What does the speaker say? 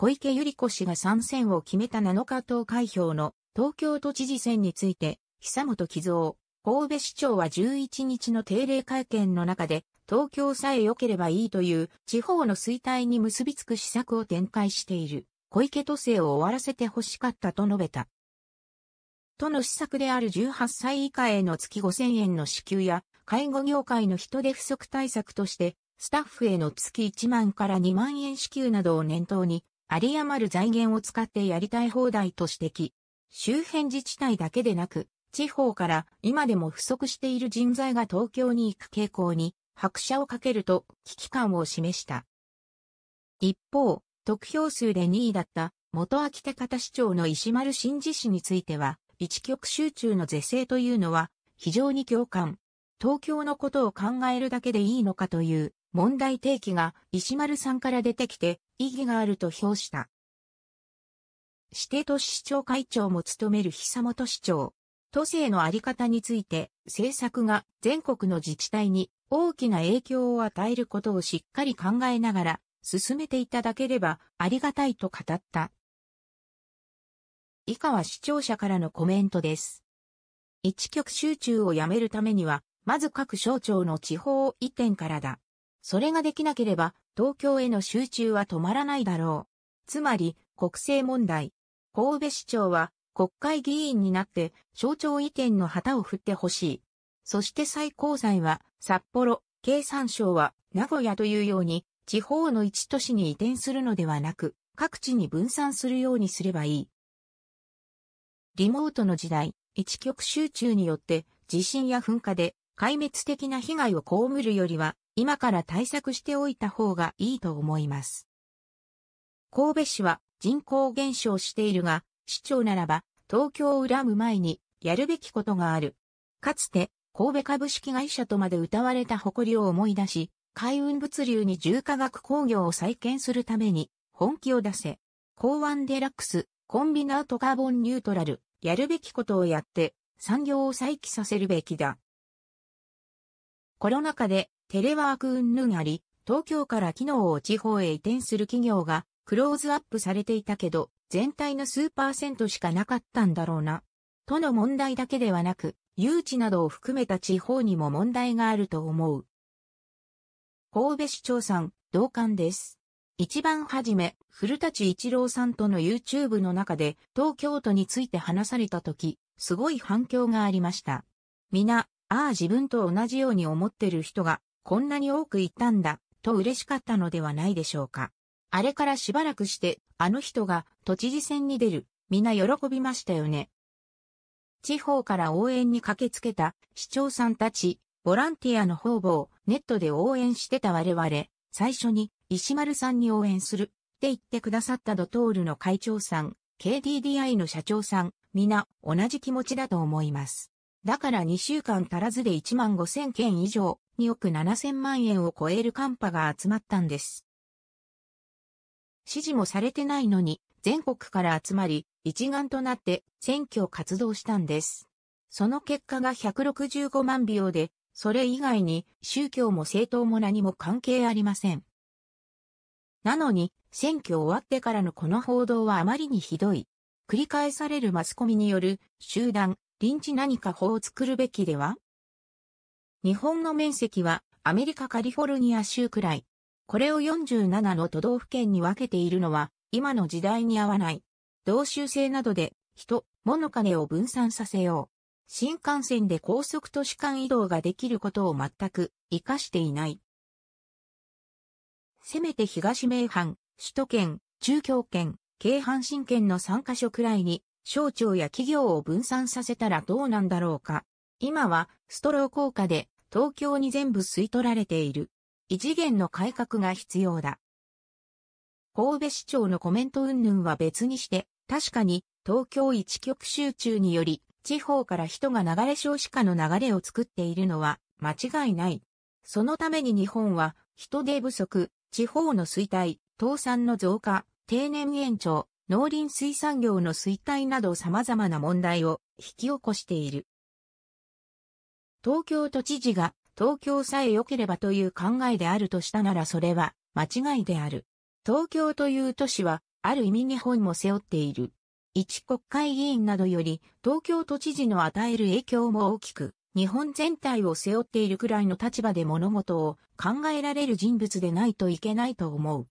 小池百合子氏が参戦を決めた7日投開票の東京都知事選について、久本貴蔵、神戸市長は11日の定例会見の中で、東京さえ良ければいいという地方の衰退に結びつく施策を展開している。小池都政を終わらせて欲しかったと述べた。都の施策である18歳以下への月5000円の支給や、介護業界の人手不足対策として、スタッフへの月1万から2万円支給などを念頭に、有り余る財源を使ってやりたい放題と指摘。周辺自治体だけでなく、地方から今でも不足している人材が東京に行く傾向に拍車をかけると危機感を示した。一方、得票数で2位だった元秋田方市長の石丸真治氏については、一極集中の是正というのは非常に共感。東京のことを考えるだけでいいのかという問題提起が石丸さんから出てきて意義があると評した。指定都市市長会長も務める久本市長。都政のあり方について政策が全国の自治体に大きな影響を与えることをしっかり考えながら進めていただければありがたいと語った。以下は視聴者からのコメントです。一極集中をやめるためには、まず各省庁の地方移転からだ。それができなければ、東京への集中は止まらないだろう。つまり、国政問題。神戸市長は、国会議員になって、省庁移転の旗を振ってほしい。そして最高裁は、札幌、経産省は、名古屋というように、地方の一都市に移転するのではなく、各地に分散するようにすればいい。リモートの時代、一極集中によって、地震や噴火で、壊滅的な被害を被るよりは、今から対策しておいた方がいいと思います。神戸市は人口減少しているが、市長ならば東京を恨む前にやるべきことがある。かつて神戸株式会社とまで謳われた誇りを思い出し、海運物流に重化学工業を再建するために本気を出せ。港湾デラックス、コンビナートカーボンニュートラル、やるべきことをやって産業を再起させるべきだ。コロナ禍でテレワーク云々あり、東京から機能を地方へ移転する企業がクローズアップされていたけど、全体の数パーセントしかなかったんだろうな。との問題だけではなく、誘致などを含めた地方にも問題があると思う。神戸市長さん、同感です。一番初め、古舘一郎さんとの YouTube の中で東京都について話された時、すごい反響がありました。皆、ああ自分と同じように思ってる人がこんなに多くいたんだ、と嬉しかったのではないでしょうか。あれからしばらくして、あの人が都知事選に出る、みんな喜びましたよね。地方から応援に駆けつけた市長さんたち、ボランティアの方々、ネットで応援してた我々、最初に石丸さんに応援するって言ってくださったドトールの会長さん、KDDI の社長さん、皆同じ気持ちだと思います。だから2週間足らずで1万5000件以上、2億7000万円を超える寒波が集まったんです。指示もされてないのに、全国から集まり、一丸となって選挙活動したんです。その結果が165万票で、それ以外に宗教も政党も何も関係ありません。なのに、選挙終わってからのこの報道はあまりにひどい。繰り返されるマスコミによる集団、臨時何か法を作るべきでは日本の面積はアメリカカリフォルニア州くらい。これを47の都道府県に分けているのは今の時代に合わない。同州制などで人、物金を分散させよう。新幹線で高速都市間移動ができることを全く活かしていない。せめて東名阪、首都圏、中京圏、京阪神圏の3カ所くらいに省庁や企業を分散させたらどうなんだろうか。今はストロー効果で東京に全部吸い取られている。異次元の改革が必要だ。神戸市長のコメント云々は別にして、確かに東京一極集中により地方から人が流れ少子化の流れを作っているのは間違いない。そのために日本は人手不足、地方の衰退、倒産の増加、定年延長、農林水産業の衰退など様々な問題を引き起こしている。東京都知事が東京さえ良ければという考えであるとしたならそれは間違いである。東京という都市はある意味日本も背負っている。一国会議員などより東京都知事の与える影響も大きく、日本全体を背負っているくらいの立場で物事を考えられる人物でないといけないと思う。